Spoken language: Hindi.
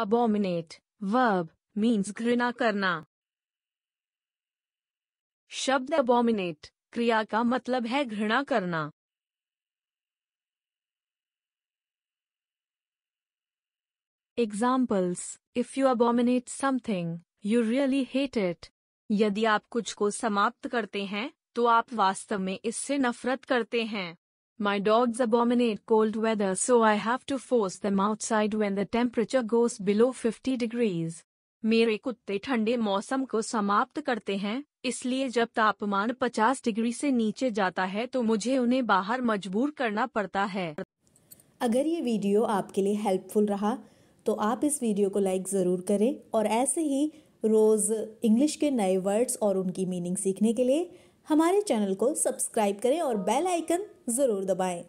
अबोमिनेट वर्ब मीन्स घृणा करना शब्द अबोमिनेट क्रिया का मतलब है घृणा करना examples if you abominate something you really hate it यदि आप कुछ को समाप्त करते हैं तो आप वास्तव में इससे नफरत करते हैं My dogs abominate cold weather so I have to force them outside when the temperature goes below 50 degrees. मेरे कुत्ते ठंडे मौसम को समाप्त करते हैं इसलिए जब तापमान 50 डिग्री से नीचे जाता है तो मुझे उन्हें बाहर मजबूर करना पड़ता है अगर ये वीडियो आपके लिए हेल्पफुल रहा तो आप इस वीडियो को लाइक ज़रूर करें और ऐसे ही रोज़ इंग्लिश के नए वर्ड्स और उनकी मीनिंग सीखने के लिए हमारे चैनल को सब्सक्राइब करें और बेल आइकन ज़रूर दबाएं